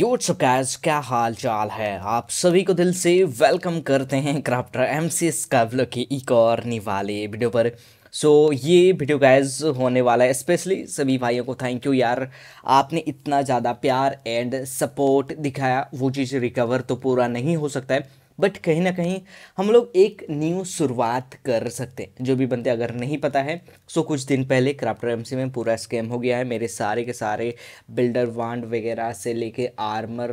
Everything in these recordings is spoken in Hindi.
यो चुकैज क्या हाल चाल है आप सभी को दिल से वेलकम करते हैं क्राफ्टर एम सी एस कैबलो के एक और निवाले वीडियो पर सो so, ये वीडियो गैज होने वाला है स्पेशली सभी भाइयों को थैंक यू यार आपने इतना ज़्यादा प्यार एंड सपोर्ट दिखाया वो चीज़ रिकवर तो पूरा नहीं हो सकता है बट कहीं ना कहीं हम लोग एक न्यू शुरुआत कर सकते हैं जो भी बंदे अगर नहीं पता है सो कुछ दिन पहले क्राफ्टर एम में पूरा स्कैम हो गया है मेरे सारे के सारे बिल्डर वांड वगैरह से लेके आर्मर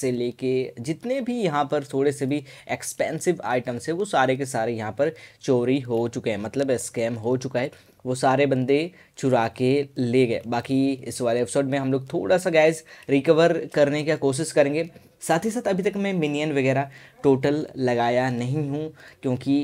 से लेके जितने भी यहाँ पर थोड़े से भी एक्सपेंसिव आइटम्स है वो सारे के सारे यहाँ पर चोरी हो चुके हैं मतलब स्कैम हो चुका है वो सारे बंदे चुरा के ले गए बाकी इस वाले एपिसोड में हम लोग थोड़ा सा गैस रिकवर करने का कोशिश करेंगे साथ ही साथ अभी तक मैं मिनियन वगैरह टोटल लगाया नहीं हूँ क्योंकि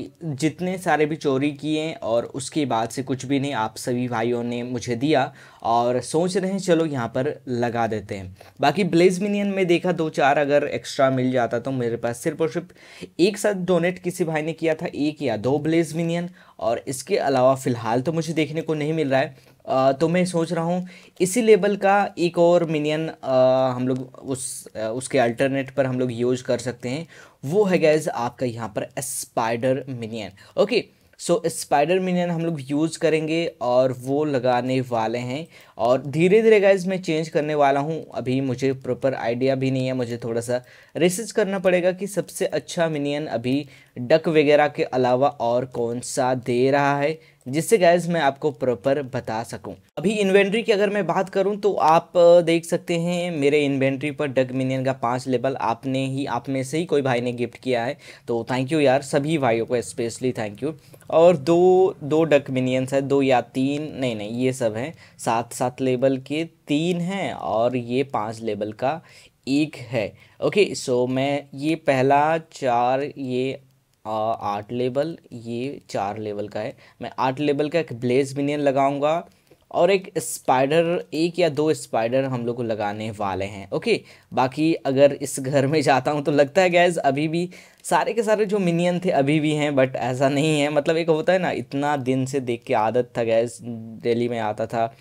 जितने सारे भी चोरी किए और उसके बाद से कुछ भी नहीं आप सभी भाइयों ने मुझे दिया और सोच रहे हैं चलो यहाँ पर लगा देते हैं बाकी ब्लेज मिनियन में देखा दो चार अगर एक्स्ट्रा मिल जाता तो मेरे पास सिर्फ और सिर्फ एक साथ डोनेट किसी भाई ने किया था एक या दो ब्लेज मिनियन और इसके अलावा फ़िलहाल तो मुझे देखने को नहीं मिल रहा है तो मैं सोच रहा हूँ इसी लेवल का एक और मिनियन हम लोग उस उसके अल्टरनेट पर हम लोग यूज कर सकते हैं वो है गैज आपका यहाँ पर spider minion okay so spider minion हम लोग यूज़ करेंगे और वो लगाने वाले हैं और धीरे धीरे गैज मैं चेंज करने वाला हूँ अभी मुझे प्रॉपर आइडिया भी नहीं है मुझे थोड़ा सा रिसर्च करना पड़ेगा कि सबसे अच्छा मिनियन अभी डक वगैरह के अलावा और कौन सा दे रहा है जिससे गैस मैं आपको प्रॉपर बता सकूं अभी इन्वेंट्री की अगर मैं बात करूं तो आप देख सकते हैं मेरे इन्वेंट्री पर डग मिनियन का पाँच लेवल आपने ही आप में से ही कोई भाई ने गिफ्ट किया है तो थैंक यू यार सभी भाइयों को स्पेशली थैंक यू और दो दो डक मिनियंस है दो या तीन नहीं नहीं ये सब हैं सात सात लेवल के तीन हैं और ये पाँच लेवल का एक है ओके सो मैं ये पहला चार ये आठ लेवल ये चार लेवल का है मैं आठ लेवल का एक ब्लेज मिनियन लगाऊंगा और एक स्पाइडर एक या दो स्पाइडर हम लोग को लगाने वाले हैं ओके बाकी अगर इस घर में जाता हूँ तो लगता है गैस अभी भी सारे के सारे जो मिनियन थे अभी भी हैं बट ऐसा नहीं है मतलब एक होता है ना इतना दिन से देख के आदत था गैस डेली में आता था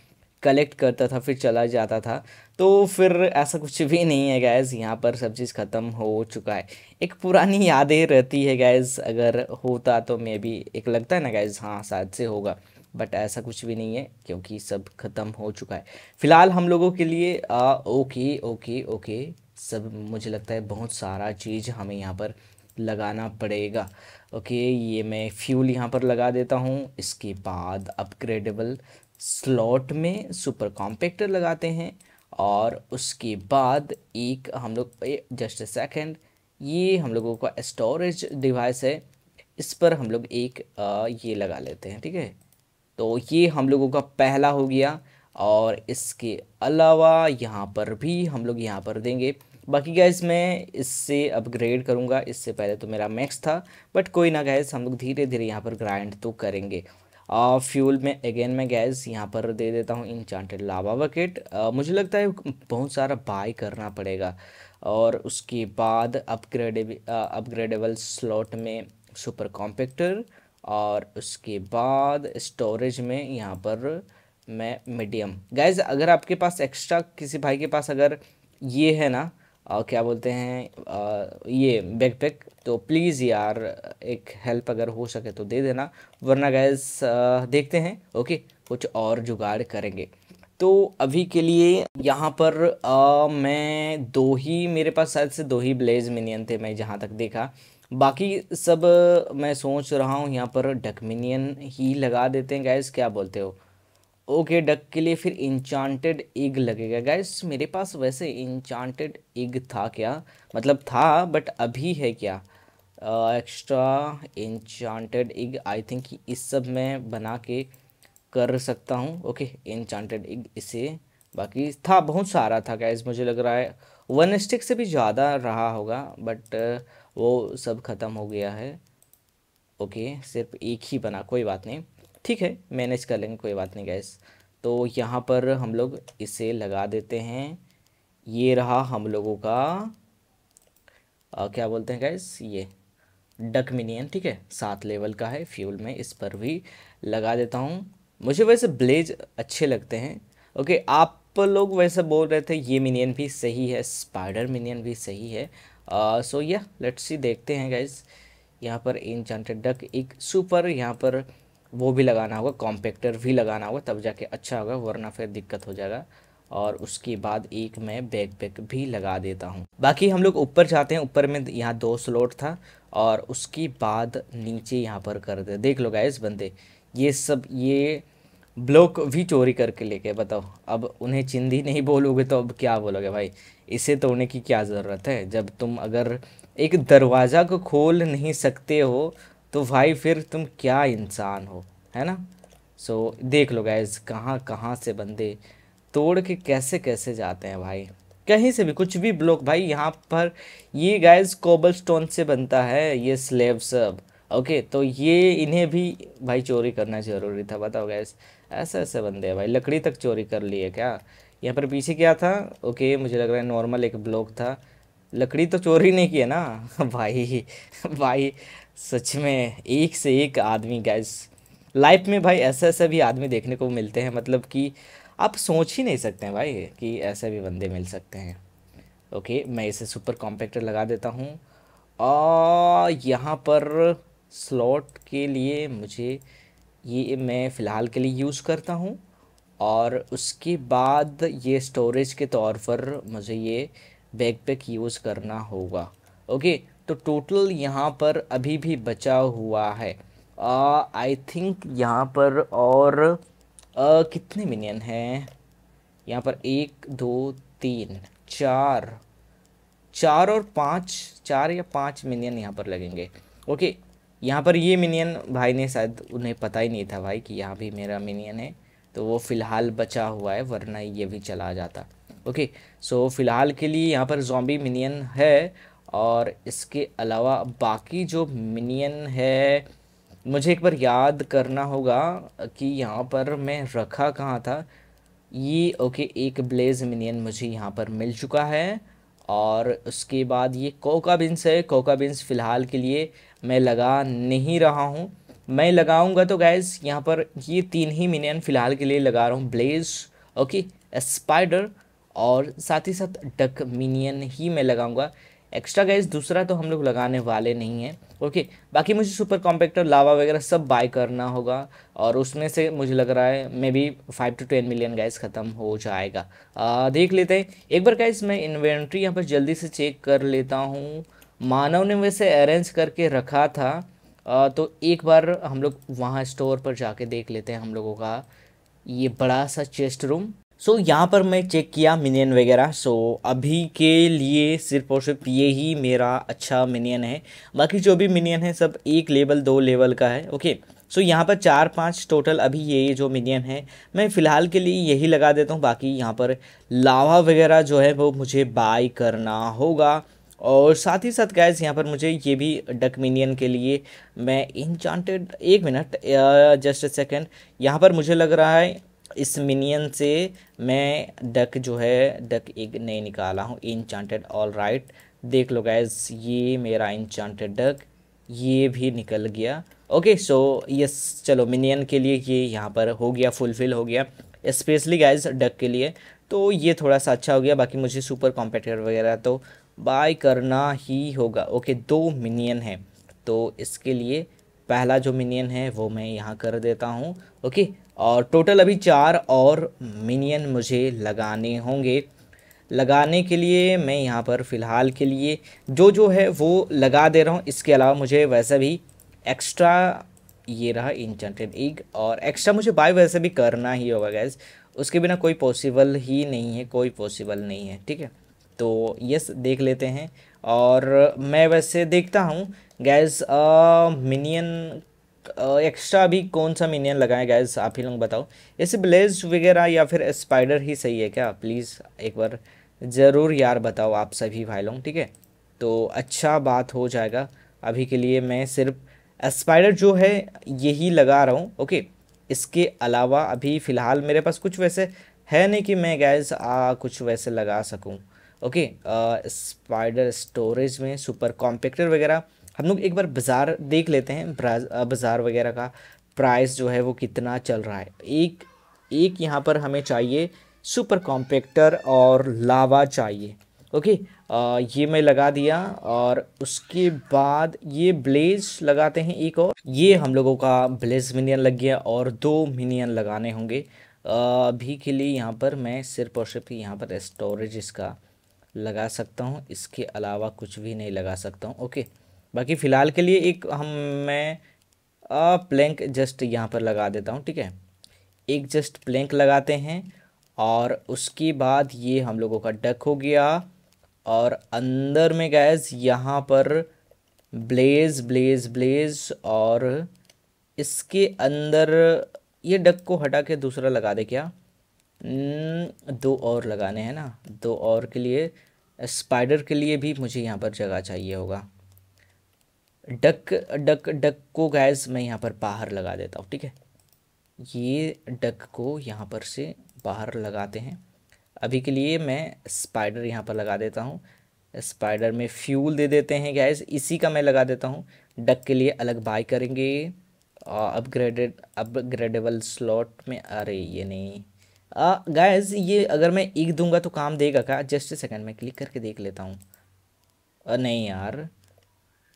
कलेक्ट करता था फिर चला जाता था तो फिर ऐसा कुछ भी नहीं है गैज़ यहाँ पर सब चीज़ ख़त्म हो चुका है एक पुरानी यादें रहती है गैज़ अगर होता तो मे भी एक लगता है ना गैज़ हाँ शायद से होगा बट ऐसा कुछ भी नहीं है क्योंकि सब ख़त्म हो चुका है फ़िलहाल हम लोगों के लिए आ, ओके ओके ओके सब मुझे लगता है बहुत सारा चीज़ हमें यहाँ पर लगाना पड़ेगा ओके ये मैं फ्यूल यहाँ पर लगा देता हूँ इसके बाद अपग्रेडेबल स्लॉट में सुपर कॉम्पैक्टर लगाते हैं और उसके बाद एक हम लोग जस्ट सेकेंड ये हम लोगों का स्टोरेज डिवाइस है इस पर हम लोग एक आ, ये लगा लेते हैं ठीक है तो ये हम लोगों का पहला हो गया और इसके अलावा यहाँ पर भी हम लोग यहाँ पर देंगे बाकी गैस मैं इससे अपग्रेड करूँगा इससे पहले तो मेरा मैक्स था बट कोई ना गैस हम लोग धीरे धीरे यहाँ पर ग्राइंड तो करेंगे फ्यूल uh, में अगेन मैं गैस यहाँ पर दे देता हूँ इंचांटेड लावा बकेट मुझे लगता है बहुत सारा बाय करना पड़ेगा और उसके बाद अपग्रेडेब अपग्रेडेबल स्लॉट में सुपर कॉम्पेक्टर और उसके बाद स्टोरेज में यहाँ पर मैं मीडियम गैस अगर आपके पास एक्स्ट्रा किसी भाई के पास अगर ये है ना आ, uh, क्या बोलते हैं आ, uh, ये बैकपैक तो प्लीज़ यार एक हेल्प अगर हो सके तो दे देना वरना गैस देखते हैं ओके कुछ और जुगाड़ करेंगे तो अभी के लिए यहाँ पर आ, मैं दो ही मेरे पास शायद से दो ही ब्लेज मिनियन थे मैं जहाँ तक देखा बाकी सब मैं सोच रहा हूँ यहाँ पर डकमिनियन ही लगा देते हैं गैस क्या बोलते हो ओके डक के लिए फिर इंचांटेड इग लगेगा गाइस मेरे पास वैसे इंचांटेड इग था क्या मतलब था बट अभी है क्या extra enchanted egg I think इस सब मैं बना के कर सकता हूँ ओके इंचांटेड इग इसे बाकी था बहुत सारा था गैस मुझे लग रहा है वन स्टिक से भी ज़्यादा रहा होगा बट वो सब ख़त्म हो गया है ओके सिर्फ एक ही बना कोई बात नहीं ठीक है मैनेज कर लेंगे कोई बात नहीं गैस तो यहाँ पर हम लोग इसे लगा देते हैं ये रहा हम लोगों का आ, क्या बोलते हैं गैस ये डक मिनियन ठीक है सात लेवल का है फ्यूल में इस पर भी लगा देता हूँ मुझे वैसे ब्लेज अच्छे लगते हैं ओके आप लोग वैसे बोल रहे थे ये मिनियन भी सही है स्पाइडर मिनियन भी सही है सो यह लेट्स देखते हैं गैस यहाँ पर इंचांटेड डक एक सुपर यहाँ पर वो भी लगाना होगा कॉम्पैक्टर भी लगाना होगा तब जाके अच्छा होगा वरना फिर दिक्कत हो जाएगा और उसके बाद एक मैं बैग पैक भी लगा देता हूँ बाकी हम लोग ऊपर जाते हैं ऊपर में यहाँ दो स्लोट था और उसके बाद नीचे यहाँ पर कर दे देख लो इस बंदे ये सब ये ब्लॉक भी चोरी करके लेके बताओ अब उन्हें चिंदी नहीं बोलोगे तो अब क्या बोलोगे भाई इसे तोड़ने की क्या ज़रूरत है जब तुम अगर एक दरवाज़ा को खोल नहीं सकते हो तो भाई फिर तुम क्या इंसान हो है ना सो so, देख लो गैज कहाँ कहाँ से बंदे तोड़ के कैसे कैसे जाते हैं भाई कहीं से भी कुछ भी ब्लॉक भाई यहाँ पर ये गैस कोबल स्टोन से बनता है ये स्लेब सब ओके तो ये इन्हें भी भाई चोरी करना ज़रूरी था बताओ गैस ऐसे ऐसे बंदे हैं भाई लकड़ी तक चोरी कर लिए क्या यहाँ पर पीछे क्या था ओके मुझे लग रहा है नॉर्मल एक ब्लॉक था लकड़ी तो चोरी नहीं किया ना भाई भाई सच में एक से एक आदमी गैस लाइफ में भाई ऐसे ऐसे भी आदमी देखने को मिलते हैं मतलब कि आप सोच ही नहीं सकते हैं भाई कि ऐसे भी बंदे मिल सकते हैं ओके मैं इसे सुपर कॉम्पैक्टर लगा देता हूँ और यहाँ पर स्लॉट के लिए मुझे ये मैं फ़िलहाल के लिए यूज़ करता हूँ और उसके बाद ये स्टोरेज के तौर पर मुझे ये बैकपैक यूज़ करना होगा ओके तो टोटल यहाँ पर अभी भी बचा हुआ है आई थिंक यहाँ पर और आ, कितने मिनियन हैं यहाँ पर एक दो तीन चार चार और पाँच चार या पाँच मिनियन यहाँ पर लगेंगे ओके यहाँ पर ये मिनियन भाई ने शायद उन्हें पता ही नहीं था भाई कि यहाँ भी मेरा मिनियन है तो वो फ़िलहाल बचा हुआ है वरना ये भी चला जाता ओके सो so, फ़िलहाल के लिए यहाँ पर जॉम्बी मिनियन है और इसके अलावा बाकी जो मिनियन है मुझे एक बार याद करना होगा कि यहाँ पर मैं रखा कहाँ था ये ओके एक ब्लेज मिनियन मुझे यहाँ पर मिल चुका है और उसके बाद ये कोका बिन्स है कोका बिन्स फ़िलहाल के लिए मैं लगा नहीं रहा हूँ मैं लगाऊंगा तो गैस यहाँ पर ये तीन ही मिनियन फ़िलहाल के लिए लगा रहा हूँ ब्लेज ओके स्पाइडर और साथ ही साथ डक मिनियन ही मैं लगाऊंगा एक्स्ट्रा गैस दूसरा तो हम लोग लगाने वाले नहीं हैं ओके बाकी मुझे सुपर कॉम्पैक्टर लावा वगैरह सब बाय करना होगा और उसमें से मुझे लग रहा है maybe five to ten million guys ख़त्म हो जाएगा आ, देख लेते हैं एक बार गैस मैं इन्वेंट्री यहाँ पर जल्दी से चेक कर लेता हूँ मानव ने वैसे अरेंज करके रखा था आ, तो एक बार हम लोग वहाँ स्टोर पर जाके देख लेते हैं हम लोगों का ये बड़ा सा चेस्ट रूम सो so, यहाँ पर मैं चेक किया मिनियन वगैरह सो so, अभी के लिए सिर्फ और सिर्फ ये ही मेरा अच्छा मिनियन है बाकी जो भी मिनियन है सब एक लेवल दो लेवल का है ओके सो so, यहाँ पर चार पांच टोटल अभी ये जो मिनियन है मैं फ़िलहाल के लिए यही लगा देता हूँ बाकी यहाँ पर लावा वगैरह जो है वो मुझे बाय करना होगा और साथ ही साथ गैस यहाँ पर मुझे ये भी डक मिनियन के लिए मैं इंचांटेड एक मिनट जस्ट अ सेकेंड यहाँ पर मुझे लग रहा है इस मिनियन से मैं डक जो है डक एक नहीं निकाला हूँ इंचांटेड ऑल राइट देख लो गैस ये मेरा इंचांटेड डक ये भी निकल गया ओके सो यस चलो मिनियन के लिए ये यहाँ पर हो गया फुलफिल हो गया स्पेशली गैज डक के लिए तो ये थोड़ा सा अच्छा हो गया बाकी मुझे सुपर कॉम्पिटेटर वगैरह तो बाय करना ही होगा ओके दो मिनियन है तो इसके लिए पहला जो मिनियन है वो मैं यहाँ कर देता हूँ ओके और टोटल अभी चार और मिनियन मुझे लगाने होंगे लगाने के लिए मैं यहाँ पर फ़िलहाल के लिए जो जो है वो लगा दे रहा हूँ इसके अलावा मुझे वैसे भी एक्स्ट्रा ये रहा इंचेंटेड ईग और एक्स्ट्रा मुझे बाय वैसे भी करना ही होगा गैस उसके बिना कोई पॉसिबल ही नहीं है कोई पॉसिबल नहीं है ठीक है तो यस देख लेते हैं और मैं वैसे देखता हूँ गैस मिनियन एक्स्ट्रा भी कौन सा मिनियन लगाएं गैस आप ही लोग बताओ ऐसे ब्लेज वगैरह या फिर स्पाइडर ही सही है क्या प्लीज़ एक बार ज़रूर यार बताओ आप सभी भाई लोग ठीक है तो अच्छा बात हो जाएगा अभी के लिए मैं सिर्फ स्पाइडर जो है यही लगा रहा हूँ ओके इसके अलावा अभी फ़िलहाल मेरे पास कुछ वैसे है नहीं कि मैं गैस आ कुछ वैसे लगा सकूँ ओके स्पाइडर स्टोरेज में सुपर कॉम्पेक्टर वगैरह हम लोग एक बार बाज़ार देख लेते हैं बाज़ार वगैरह का प्राइस जो है वो कितना चल रहा है एक एक यहाँ पर हमें चाहिए सुपर कॉम्पैक्टर और लावा चाहिए ओके आ, ये मैं लगा दिया और उसके बाद ये ब्लेज लगाते हैं एक और ये हम लोगों का ब्लेज मिनियन लग गया और दो मिनियन लगाने होंगे अभी के लिए यहाँ पर मैं सिर्फ और सिर्फ यहाँ पर स्टोरेज इसका लगा सकता हूँ इसके अलावा कुछ भी नहीं लगा सकता हूँ ओके बाकी फ़िलहाल के लिए एक हम मैं प्लैंक जस्ट यहाँ पर लगा देता हूँ ठीक है एक जस्ट प्लैंक लगाते हैं और उसके बाद ये हम लोगों का डक हो गया और अंदर में गैस यहाँ पर ब्लेज ब्लेज ब्लेज और इसके अंदर ये डक को हटा के दूसरा लगा दे क्या hmm, दो और लगाने हैं ना दो और के लिए स्पाइडर के लिए भी मुझे यहाँ पर जगह चाहिए होगा डक डक डक को गैस मैं यहाँ पर बाहर लगा देता हूँ ठीक है ये डक को यहाँ पर से बाहर लगाते हैं अभी के लिए मैं स्पाइडर यहाँ पर लगा देता हूँ स्पाइडर में फ्यूल दे देते हैं गैस इसी का मैं लगा देता हूँ डक के लिए अलग बाय करेंगे अपग्रेडेड अपग्रेडेबल स्लॉट में अरे ये नहीं गैस ये अगर मैं एक दूंगा तो काम देगा का जस्ट सेकंड में क्लिक करके देख लेता हूँ नहीं यार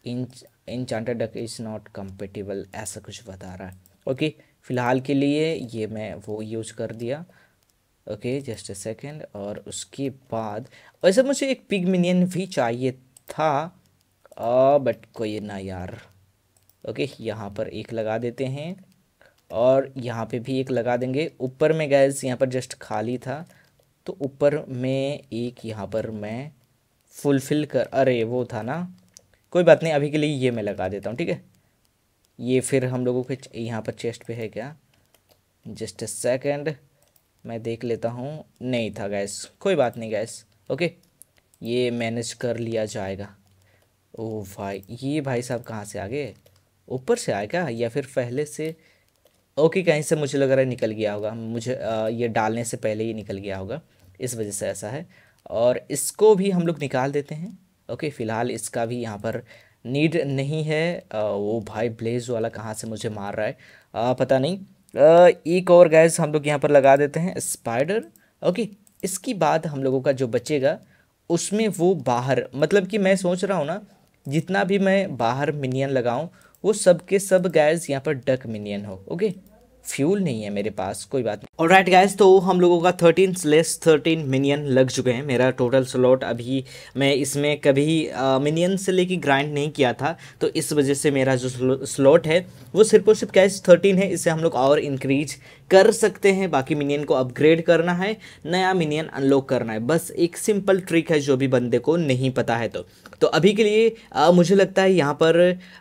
inch enchanted duck is not compatible ऐसा कुछ बता रहा है ओके फ़िलहाल के लिए ये मैं वो यूज कर दिया ओके जस्ट अ सेकेंड और उसके बाद वैसे मुझे एक पिग मिनियन भी चाहिए था आ, बट कोई ना यार ओके यहाँ पर एक लगा देते हैं और यहाँ पे भी एक लगा देंगे ऊपर में गैस यहाँ पर जस्ट खाली था तो ऊपर में एक यहाँ पर मैं फुलफिल कर अरे वो था ना कोई बात नहीं अभी के लिए ये मैं लगा देता हूँ ठीक है ये फिर हम लोगों के यहाँ पर चेस्ट पे है क्या जस्ट अ सेकेंड मैं देख लेता हूँ नहीं था गैस कोई बात नहीं गैस ओके ये मैनेज कर लिया जाएगा ओ भाई ये भाई साहब कहाँ से आ गए ऊपर से आए क्या या फिर पहले से ओके कहीं से मुझे लग रहा है निकल गया होगा मुझे आ, ये डालने से पहले ही निकल गया होगा इस वजह से ऐसा है और इसको भी हम लोग निकाल देते हैं ओके फ़िलहाल इसका भी यहाँ पर नीड नहीं है आ, वो भाई ब्लेज वाला कहाँ से मुझे मार रहा है आ, पता नहीं आ, एक और गैस हम लोग यहाँ पर लगा देते हैं स्पाइडर ओके इसकी बाद हम लोगों का जो बचेगा उसमें वो बाहर मतलब कि मैं सोच रहा हूँ ना जितना भी मैं बाहर मिनियन लगाऊँ वो सब के सब गैस यहाँ पर डक मिनियन हो ओके फ्यूल नहीं है मेरे पास कोई बात नहीं और राइट गाइस तो हम लोगों का थर्टीन लेस थर्टीन मिनियन लग चुके हैं मेरा टोटल स्लॉट अभी मैं इसमें कभी मिनियन से लेके ग्राइंड नहीं किया था तो इस वजह से मेरा जो स्लॉट है वो सिर्फ और सिर्फ गैस थर्टीन है इसे हम लोग और इंक्रीज कर सकते हैं बाकी मिनियन को अपग्रेड करना है नया मिनियन अनलॉक करना है बस एक सिंपल ट्रिक है जो भी बंदे को नहीं पता है तो तो अभी के लिए आ, मुझे लगता है यहाँ पर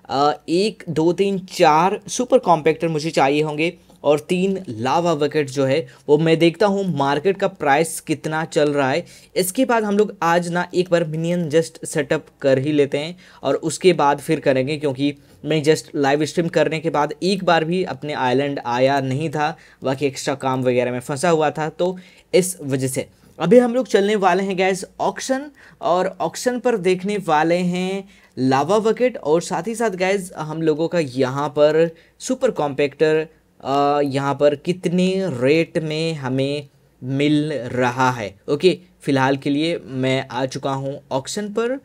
आ, एक दो तीन चार सुपर कॉम्पैक्टर मुझे चाहिए होंगे और तीन लावा वकेट जो है वो मैं देखता हूँ मार्केट का प्राइस कितना चल रहा है इसके बाद हम लोग आज ना एक बार मिनियन जस्ट सेटअप कर ही लेते हैं और उसके बाद फिर करेंगे क्योंकि मैं जस्ट लाइव स्ट्रीम करने के बाद एक बार भी अपने आइलैंड आया नहीं था बाकी एक्स्ट्रा काम वगैरह में फंसा हुआ था तो इस वजह से अभी हम लोग चलने वाले हैं गैस ऑक्शन और ऑक्शन पर देखने वाले हैं लावा बकेट और साथ ही साथ गैस हम लोगों का यहाँ पर सुपर कॉम्पैक्टर यहाँ पर कितने रेट में हमें मिल रहा है ओके फ़िलहाल के लिए मैं आ चुका हूँ ऑक्शन पर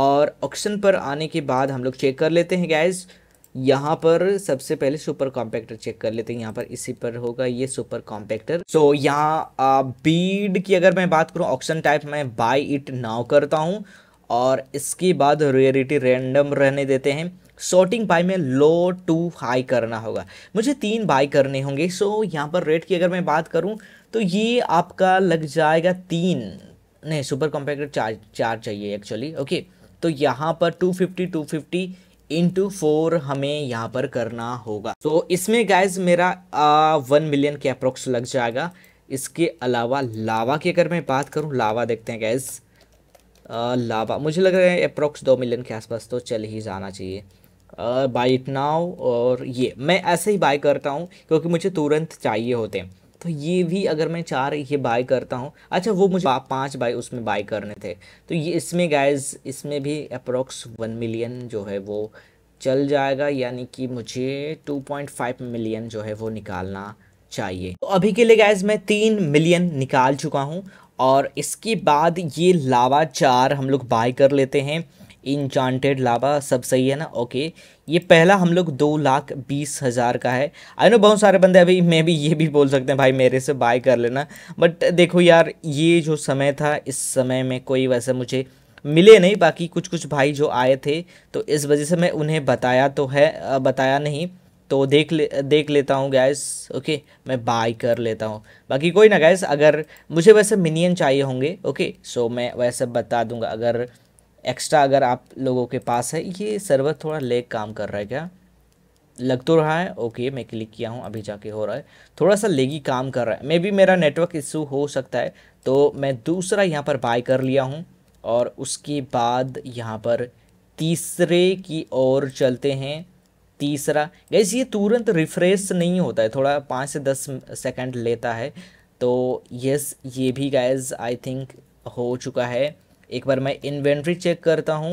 और ऑक्शन पर आने के बाद हम लोग चेक कर लेते हैं गैस यहाँ पर सबसे पहले सुपर कॉम्पैक्टर चेक कर लेते हैं यहाँ पर इसी पर होगा ये सुपर कॉम्पैक्टर सो so, यहाँ बीड की अगर मैं बात करूँ ऑक्शन टाइप में बाई इट नाव करता हूँ और इसके बाद रेयरिटी रैंडम रहने देते हैं शॉर्टिंग बाई में लो टू हाई करना होगा मुझे तीन बाई करने होंगे सो so, यहाँ पर रेट की अगर मैं बात करूँ तो ये आपका लग जाएगा तीन नहीं सुपर कॉम्पैक्टर चार चार चाहिए एक्चुअली ओके okay? तो यहाँ पर 250 250 इंटू फोर हमें यहाँ पर करना होगा तो इसमें गाइज मेरा वन मिलियन के अप्रोक्स लग जाएगा इसके अलावा लावा की अगर मैं बात करूँ लावा देखते हैं गैस लावा मुझे लग रहा है अप्रोक्स दो मिलियन के आसपास तो चल ही जाना चाहिए बाई इट नाउ और ये मैं ऐसे ही बाई करता हूँ क्योंकि मुझे तुरंत चाहिए होते हैं तो ये भी अगर मैं चार ये बाय करता हूँ अच्छा वो मुझे पाँच बाय उसमें बाय करने थे तो ये इसमें गाइज इसमें भी अप्रोक्स वन मिलियन जो है वो चल जाएगा यानी कि मुझे 2.5 मिलियन जो है वो निकालना चाहिए तो अभी के लिए गैस मैं तीन मिलियन निकाल चुका हूँ और इसके बाद ये लावा चार हम लोग बाय कर लेते हैं इंचांटेड लावा सब सही है ना ओके ये पहला हम लोग दो लाख बीस हज़ार का है आई नो बहुत सारे बंदे अभी मैं भी ये भी बोल सकते हैं भाई मेरे से बाय कर लेना बट देखो यार ये जो समय था इस समय में कोई वैसे मुझे मिले नहीं बाकी कुछ कुछ भाई जो आए थे तो इस वजह से मैं उन्हें बताया तो है बताया नहीं तो देख ले देख लेता हूँ गैस ओके मैं बाय कर लेता हूँ बाकी कोई ना गैस अगर मुझे वैसे मिनियन चाहिए होंगे ओके सो मैं वैसे बता दूंगा अगर एक्स्ट्रा अगर आप लोगों के पास है ये सर्वर थोड़ा लेग काम कर रहा है क्या लग तो रहा है ओके मैं क्लिक किया हूँ अभी जाके हो रहा है थोड़ा सा लेगी काम कर रहा है मे बी मेरा नेटवर्क इशू हो सकता है तो मैं दूसरा यहाँ पर बाय कर लिया हूँ और उसके बाद यहाँ पर तीसरे की ओर चलते हैं तीसरा गैस ये तुरंत रिफ्रेश नहीं होता है थोड़ा पाँच से दस सेकेंड लेता है तो यस ये भी गैस आई थिंक हो चुका है एक बार मैं इन्वेंट्री चेक करता हूँ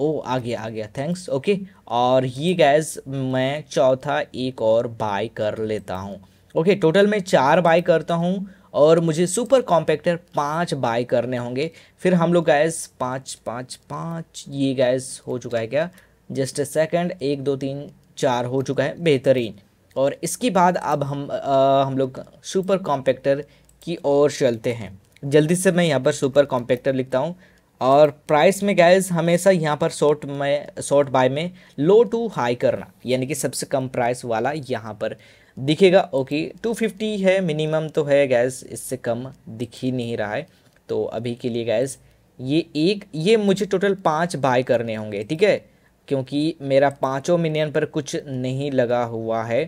ओ आ गया आ गया थैंक्स ओके और ये गैस मैं चौथा एक और बाय कर लेता हूँ ओके टोटल मैं चार बाय करता हूँ और मुझे सुपर कॉम्पैक्टर पाँच बाय करने होंगे फिर हम लोग गैस पाँच पाँच पाँच ये गैस हो चुका है क्या जस्ट सेकेंड एक दो तीन चार हो चुका है बेहतरीन और इसके बाद अब हम आ, हम लोग सुपर कॉम्पैक्टर की ओर चलते हैं जल्दी से मैं यहाँ पर सुपर कॉम्पैक्टर लिखता हूँ और प्राइस में गैस हमेशा यहाँ पर शॉर्ट में शॉर्ट बाय में लो टू हाई करना यानी कि सबसे कम प्राइस वाला यहाँ पर दिखेगा ओके 250 है मिनिमम तो है गैस इससे कम दिख ही नहीं रहा है तो अभी के लिए गैस ये एक ये मुझे टोटल पाँच बाय करने होंगे ठीक है क्योंकि मेरा पाँचों मिलियन पर कुछ नहीं लगा हुआ है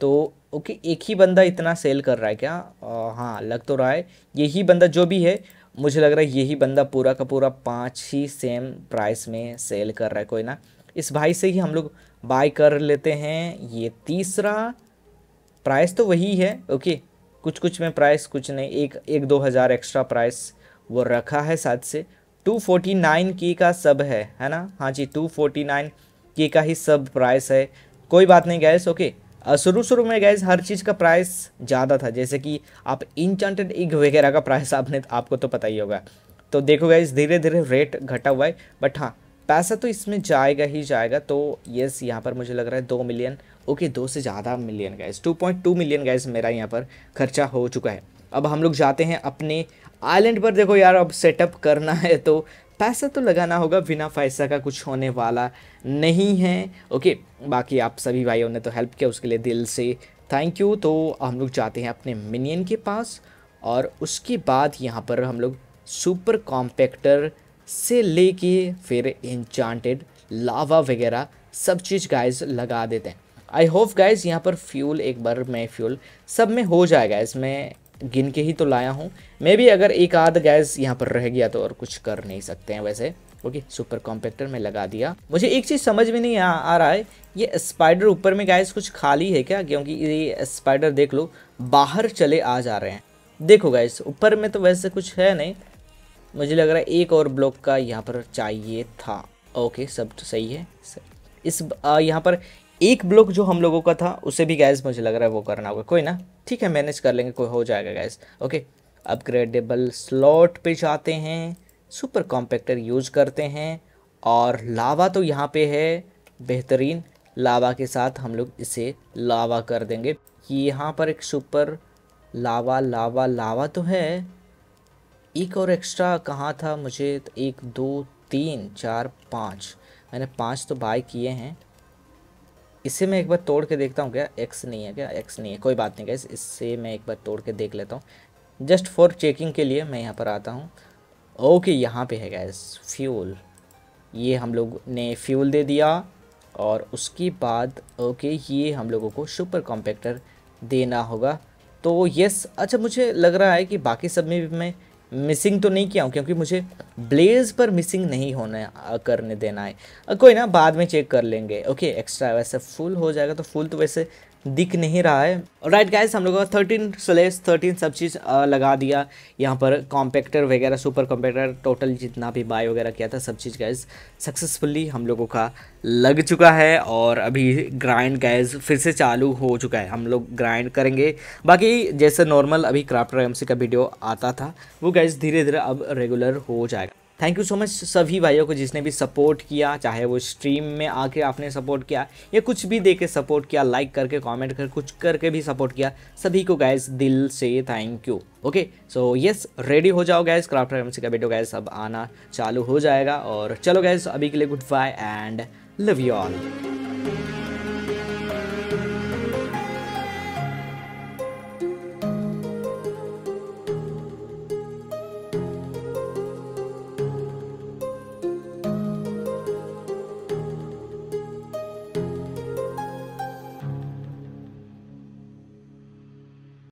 तो ओके एक ही बंदा इतना सेल कर रहा है क्या आ, हाँ लग तो रहा है यही बंदा जो भी है मुझे लग रहा है यही बंदा पूरा का पूरा पाँच ही सेम प्राइस में सेल कर रहा है कोई ना इस भाई से ही हम लोग बाय कर लेते हैं ये तीसरा प्राइस तो वही है ओके कुछ कुछ में प्राइस कुछ नहीं एक एक दो हज़ार एक्स्ट्रा प्राइस वो रखा है साथ से टू फोर्टी नाइन की का सब है है ना हाँ जी टू फोर्टी नाइन की का ही सब प्राइस है कोई बात नहीं गैस ओके शुरू शुरू में गैस हर चीज़ का प्राइस ज़्यादा था जैसे कि आप इंचांटेड इग वगैरह का प्राइस आपने आपको तो पता ही होगा तो देखो गैस धीरे धीरे रेट घटा हुआ है बट हाँ पैसा तो इसमें जाएगा ही जाएगा तो यस यहाँ पर मुझे लग रहा है दो मिलियन ओके दो से ज़्यादा million guys two point two million guys मेरा यहाँ पर खर्चा हो चुका है अब हम लोग जाते हैं अपने आइलैंड पर देखो यार अब सेटअप करना है तो पैसा तो लगाना होगा बिना पैसा का कुछ होने वाला नहीं है ओके बाकी आप सभी भाइयों ने तो हेल्प किया उसके लिए दिल से थैंक यू तो हम लोग जाते हैं अपने मिनियन के पास और उसके बाद यहाँ पर हम लोग सुपर कॉम्पैक्टर से लेके फिर इंचांटेड लावा वगैरह सब चीज़ गाइस लगा देते हैं आई होप गाइस यहाँ पर फ्यूल एक बार मैं फ्यूल सब में हो जाएगा इसमें गिन के ही तो लाया हूँ मे भी अगर एक आध गैस यहाँ पर रह गया तो और कुछ कर नहीं सकते हैं वैसे ओके सुपर कॉम्पैक्टर में लगा दिया मुझे एक चीज़ समझ में नहीं आ, आ रहा है ये स्पाइडर ऊपर में गैस कुछ खाली है क्या क्योंकि ये स्पाइडर देख लो बाहर चले आ जा रहे हैं देखो गैस ऊपर में तो वैसे कुछ है नहीं मुझे लग रहा है एक और ब्लॉक का यहाँ पर चाहिए था ओके सब तो सही है सही। इस यहाँ पर एक ब्लॉक जो हम लोगों का था उसे भी गैस मुझे लग रहा है वो करना होगा कोई ना ठीक है मैनेज कर लेंगे कोई हो जाएगा गैस ओके अपग्रेडेबल स्लॉट पे जाते हैं सुपर कॉम्पैक्टर यूज करते हैं और लावा तो यहाँ पे है बेहतरीन लावा के साथ हम लोग इसे लावा कर देंगे यहाँ पर एक सुपर लावा लावा लावा तो है एक और एक्स्ट्रा कहाँ था मुझे एक दो तीन चार पाँच मैंने पाँच तो बाय किए हैं इसे मैं एक बार तोड़ के देखता हूँ क्या एक्स नहीं है क्या एक्स नहीं है कोई बात नहीं गैस इससे मैं एक बार तोड़ के देख लेता हूँ जस्ट फॉर चेकिंग के लिए मैं यहाँ पर आता हूँ ओके यहाँ पे है गैस फ्यूल ये हम लोग ने फ्यूल दे दिया और उसके बाद ओके ये हम लोगों को सुपर कॉम्पैक्टर देना होगा तो यस अच्छा मुझे लग रहा है कि बाकी सब में भी मैं मिसिंग तो नहीं किया हूँ क्योंकि मुझे ब्लेज पर मिसिंग नहीं होने करने देना है कोई ना बाद में चेक कर लेंगे ओके एक्स्ट्रा वैसे फुल हो जाएगा तो फुल तो वैसे दिख नहीं रहा है राइट गाइस हम लोगों का थर्टीन स्लेस थर्टीन सब चीज़ लगा दिया यहाँ पर कॉम्पैक्टर वगैरह सुपर कॉम्पैक्टर टोटल जितना भी बाय वगैरह किया था सब चीज़ गाइस सक्सेसफुली हम लोगों का लग चुका है और अभी ग्राइंड गाइस फिर से चालू हो चुका है हम लोग ग्राइंड करेंगे बाकी जैसे नॉर्मल अभी क्राफ्टर एम का वीडियो आता था वो गैस धीरे धीरे अब रेगुलर हो जाएगा थैंक यू सो मच सभी भाइयों को जिसने भी सपोर्ट किया चाहे वो स्ट्रीम में आके आपने सपोर्ट किया या कुछ भी दे के सपोर्ट किया लाइक करके कमेंट कर कुछ करके भी सपोर्ट किया सभी को गैस दिल से thank you okay so yes ready हो जाओ गैस क्राफ्ट एमसी का बेटो गैस अब आना चालू हो जाएगा और चलो गैस अभी के लिए good bye and love you all